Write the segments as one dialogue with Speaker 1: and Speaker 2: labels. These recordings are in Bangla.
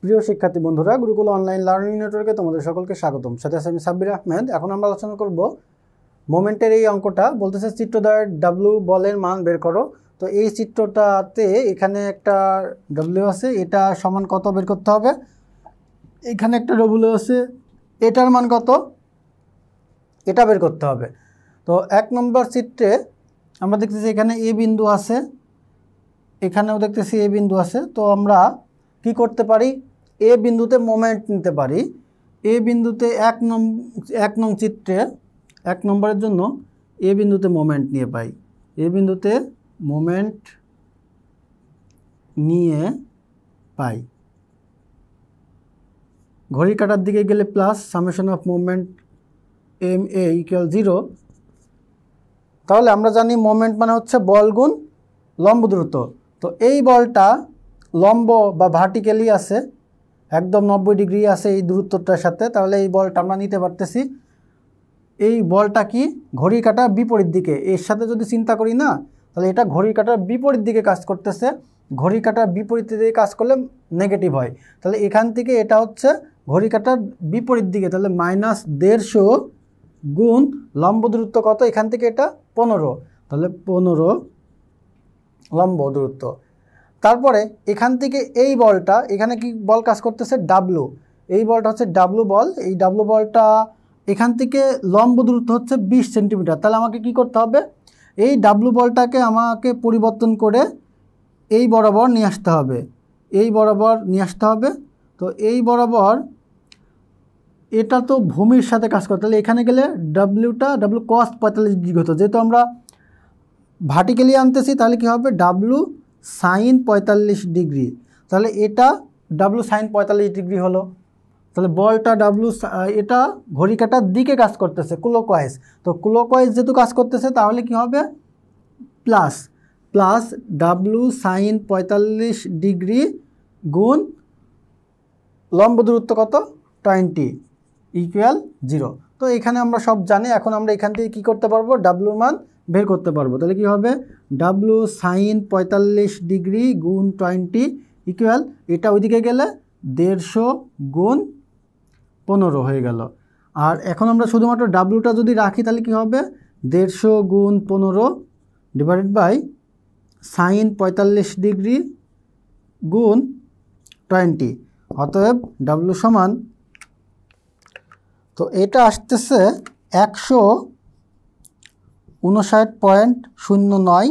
Speaker 1: প্রিয় শিক্ষার্থী বন্ধুরা গুরুকুল অনলাইন লার্নিং নেটওয়ার্কে তোমাদের সকলকে স্বাগতম সাথে আছে আমি সাব্বির আহমেদ এখন আমরা আলোচনা করব মোমেন্টের এই অঙ্কটা বলতেছে চিত্রদয়ের ডাব্লু বলের মান বের করো তো এই চিত্রটাতে এখানে একটা ডাব্লু আছে এটা সমান কত বের করতে হবে এখানে একটা ডাব্লু আছে এটার মান কত এটা বের করতে হবে তো এক নম্বর চিত্রে আমরা দেখতেছি এখানে এ বিন্দু আছে এখানেও দেখতেছি এ বিন্দু আছে তো আমরা কি করতে পারি এ বিন্দুতে মোমেন্ট নিতে পারি এ বিন্দুতে এক নম এক নং চিত্রে এক নম্বরের জন্য এ বিন্দুতে মোমেন্ট নিয়ে পাই এ বিন্দুতে মোমেন্ট নিয়ে পাই ঘড়ি কাটার দিকে গেলে plus summation of movement M A equal zero তাহলে আমরা জানি মোমেন্ট মানে হচ্ছে বল গুণ লম্ব দ্রুত তো এই বলটা লম্ব বা ভার্টিক্যালি আছে একদম নব্বই ডিগ্রি আছে এই দূরত্বটার সাথে তাহলে এই বলটা আমরা নিতে পারতেছি এই বলটা কি ঘড়ি কাটা বিপরীত দিকে এর সাথে যদি চিন্তা করি না তাহলে এটা ঘড়ি কাটার বিপরীত দিকে কাজ করতেছে ঘড়ি কাটার বিপরীত দিকে কাজ করলে নেগেটিভ হয় তাহলে এখান থেকে এটা হচ্ছে ঘড়ি কাটার বিপরীত দিকে তাহলে মাইনাস দেড়শো গুণ লম্ব দূরত্ব কত এখান থেকে এটা পনেরো তাহলে পনেরো লম্ব দূরত্ব তারপরে এখান থেকে এই বলটা এখানে কি বল কাজ করতেছে ডাব্লু এই বলটা হচ্ছে ডাব্লু বল এই ডাব্লু বলটা এখান থেকে লম্ব দূরত্ব হচ্ছে বিশ সেন্টিমিটার তাহলে আমাকে কি করতে হবে এই ডাব্লু বলটাকে আমাকে পরিবর্তন করে এই বরাবর নিয়ে আসতে হবে এই বরাবর নিয়ে আসতে হবে তো এই বরাবর এটা তো ভূমির সাথে কাজ করে তাহলে এখানে গেলে ডাব্লিউটা ডাব্লু কস্ট পঁয়তাল্লিশ ডিগ্রি হতো যেহেতু আমরা ভার্টিক্যালি আনতেছি তাহলে কি হবে ডাব্লু সাইন পঁয়তাল্লিশ ডিগ্রি তাহলে এটা ডাব্লু সাইন পঁয়তাল্লিশ ডিগ্রি হলো তাহলে বলটা ডাব্লু এটা ঘড়ি কাটার দিকে কাজ করতেছে ক্লোকওয়াইজ তো ক্লোকওয়াইজ যেহেতু কাজ করতেছে তাহলে কি হবে প্লাস প্লাস ডাব্লু সাইন পঁয়তাল্লিশ ডিগ্রি গুণ লম্ব দূরত্ব কত টোয়েন্টি ইকুয়াল জিরো তো এখানে আমরা সব জানি এখন আমরা এখান থেকে কী করতে পারবো ডাব্লুর মান বের করতে পারবো তাহলে কি হবে ডাব্লু সাইন পঁয়তাল্লিশ ডিগ্রি গুণ টোয়েন্টি ইকুয়াল এটা ওইদিকে গেলে দেড়শো গুণ পনেরো হয়ে গেল আর এখন আমরা শুধুমাত্র ডাব্লুটা যদি রাখি তাহলে কি হবে দেড়শো গুণ পনেরো ডিভাইডেড বাই সাইন পঁয়তাল্লিশ ডিগ্রি গুণ টোয়েন্টি অতএব ডাব্লু সমান তো এটা আসতেছে একশো ঊনষাট পয়েন্ট শূন্য নয়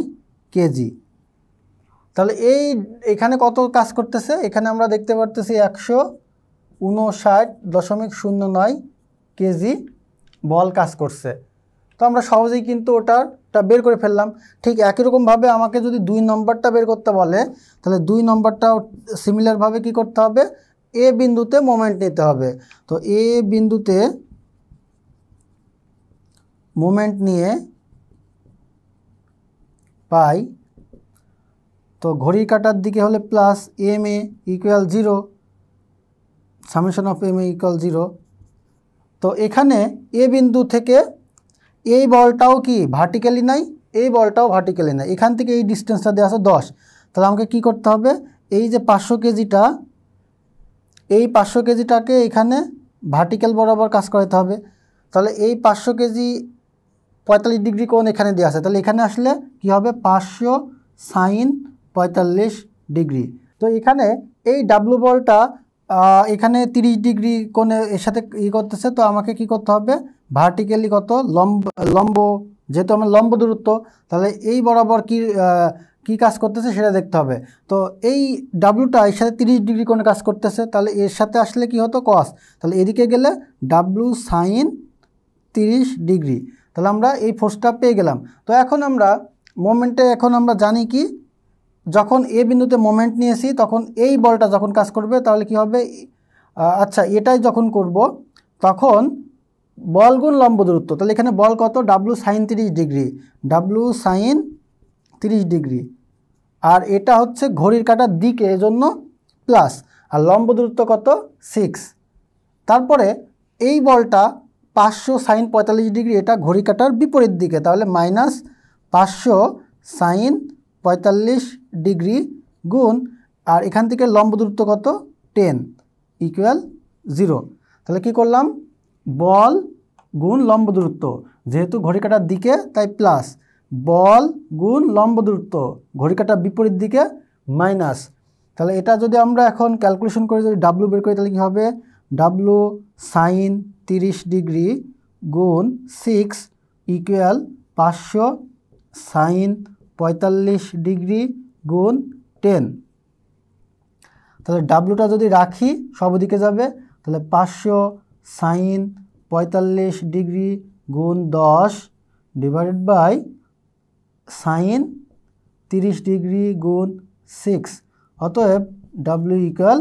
Speaker 1: কেজি তাহলে এই এখানে কত কাজ করতেছে এখানে আমরা দেখতে পারতেছি একশো উনষাট দশমিক শূন্য নয় কেজি বল কাজ করছে তো আমরা সহজেই কিন্তু ওটারটা বের করে ফেললাম ঠিক একই রকমভাবে আমাকে যদি দুই নম্বরটা বের করতে বলে তাহলে দুই নম্বরটাও সিমিলারভাবে কি করতে হবে এ বিন্দুতে মোমেন্ট নিতে হবে তো এ বিন্দুতে মোমেন্ট নিয়ে পাই তো ঘড়ির কাটার দিকে হলে plus M A equal zero summation of M A equal zero তো এখানে এ বিন্দু থেকে এই বলটাও কি ভার্টিক্যালি নাই এই বলটাও ভার্টিক্যালি নাই এখান থেকে এই ডিস্টেন্সটা দেওয়া আছে দশ তাহলে আমাকে কি করতে হবে এই যে পাঁচশো কেজিটা এই পাঁচশো কেজিটাকে এখানে ভার্টিক্যাল বরাবর কাজ করাতে হবে তাহলে এই পাঁচশো কেজি পঁয়তাল্লিশ ডিগ্রি কোণ এখানে দেওয়া আছে তাহলে এখানে আসলে কি হবে পাঁচশো সাইন পঁয়তাল্লিশ ডিগ্রি তো এখানে এই ডাব্লু বলটা এখানে তিরিশ ডিগ্রি কোণে এর সাথে ই করতেছে তো আমাকে কি করতে হবে ভার্টিক্যালি কত লম্ব লম্ব যেহেতু আমার লম্ব দূরত্ব তাহলে এই বরাবর কি কি কাজ করতেছে সেটা দেখতে হবে তো এই ডাব্লুটা এর সাথে তিরিশ ডিগ্রি কোণে কাজ করতেছে তাহলে এর সাথে আসলে কি হতো কস তাহলে এদিকে গেলে ডাব্লু সাইন তিরিশ ডিগ্রি তাহলে আমরা এই ফোর্সটা পেয়ে গেলাম তো এখন আমরা মোমেন্টে এখন আমরা জানি কি যখন এ বিন্দুতে মোমেন্ট নিয়েছি তখন এই বলটা যখন কাজ করবে তাহলে কি হবে আচ্ছা এটাই যখন করব তখন বল গুণ লম্ব দূরত্ব তাহলে এখানে বল কত ডাব্লু সাইন তিরিশ ডিগ্রি ডাব্লু সাইন তিরিশ ডিগ্রি আর এটা হচ্ছে ঘড়ির কাটার দিকে এজন্য প্লাস আর লম্ব দূরত্ব কত সিক্স তারপরে এই বলটা পাঁচশো সাইন পঁয়তাল্লিশ ডিগ্রি এটা ঘড়ি কাটার বিপরীত দিকে তাহলে মাইনাস পাঁচশো সাইন পঁয়তাল্লিশ ডিগ্রি গুণ আর এখান থেকে লম্ব দূরত্ব কত টেন ইকুয়াল জিরো তাহলে কি করলাম বল গুণ লম্ব দূরত্ব যেহেতু ঘড়ি কাটার দিকে তাই প্লাস বল গুণ লম্ব দূরত্ব ঘড়ি কাটার বিপরীত দিকে মাইনাস তাহলে এটা যদি আমরা এখন ক্যালকুলেশন করে যদি ডাব্লু বের করি তাহলে কী হবে ডাব্লু সাইন তিরিশ ডিগ্রি গুণ সিক্স ইকুয়াল পাঁচশো সাইন পঁয়তাল্লিশ ডিগ্রি গুণ টেন তাহলে ডাব্লুটা যদি রাখি সব দিকে যাবে তাহলে পাঁচশো সাইন পঁয়তাল্লিশ ডিগ্রি গুণ দশ ডিভাইডেড বাই সাইন তিরিশ ডিগ্রি গুণ সিক্স অতএব ডাব্লু ইকুয়াল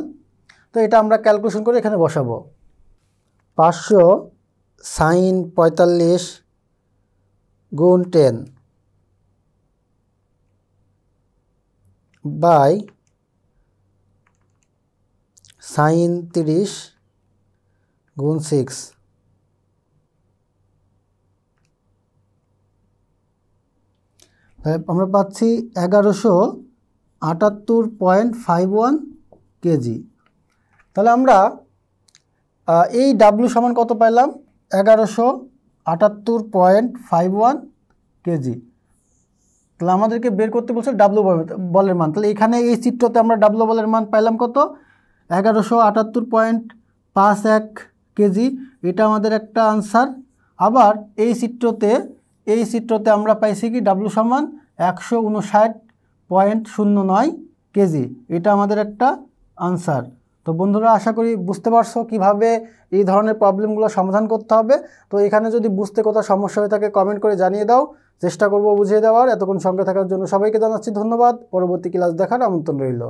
Speaker 1: তো এটা আমরা ক্যালকুলেশন করে এখানে বসাবো পাঁচশো সাইন পঁয়তাল্লিশ গুণ টেন বাই সাইন তিরিশ গুণ সিক্স আমরা পাচ্ছি এগারোশো আটাত্তর পয়েন্ট ফাইভ ওয়ান কেজি তাহলে আমরা এই ডাব্লু সমান কত পাইলাম এগারোশো আটাত্তর পয়েন্ট ফাইভ ওয়ান কেজি তাহলে আমাদেরকে বের করতে বলছে ডাব্লু বলের মান তাহলে এখানে এই চিত্রতে আমরা ডাব্লু বলের মান পাইলাম কত এগারোশো আটাত্তর পয়েন্ট পাঁচ এক কেজি এটা আমাদের একটা আনসার আবার এই চিত্রতে এই চিত্রতে আমরা পাইছি কি ডাব্লু সমান একশো উনষাট পয়েন্ট শূন্য নয় কেজি এটা আমাদের একটা আনসার তো বন্ধুরা আশা করি বুঝতে পারছো কিভাবে এই ধরনের প্রবলেমগুলো সমাধান করতে হবে তো এখানে যদি বুঝতে কোথাও সমস্যা হয়ে থাকে কমেন্ট করে জানিয়ে দাও চেষ্টা করব বুঝিয়ে দেওয়ার এতক্ষণ সঙ্গে থাকার জন্য সবাইকে জানাচ্ছি ধন্যবাদ পরবর্তী ক্লাস দেখার আমন্ত্রণ রইল